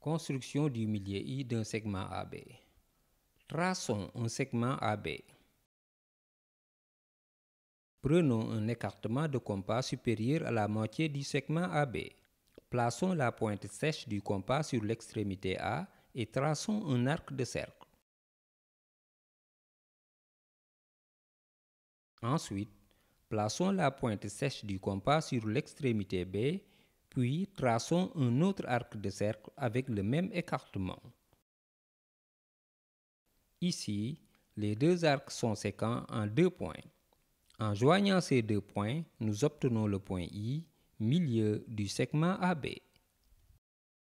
Construction du milieu I d'un segment AB. Traçons un segment AB. Prenons un écartement de compas supérieur à la moitié du segment AB. Plaçons la pointe sèche du compas sur l'extrémité A et traçons un arc de cercle. Ensuite, plaçons la pointe sèche du compas sur l'extrémité B puis traçons un autre arc de cercle avec le même écartement. Ici, les deux arcs sont séquents en deux points. En joignant ces deux points, nous obtenons le point I, milieu du segment AB.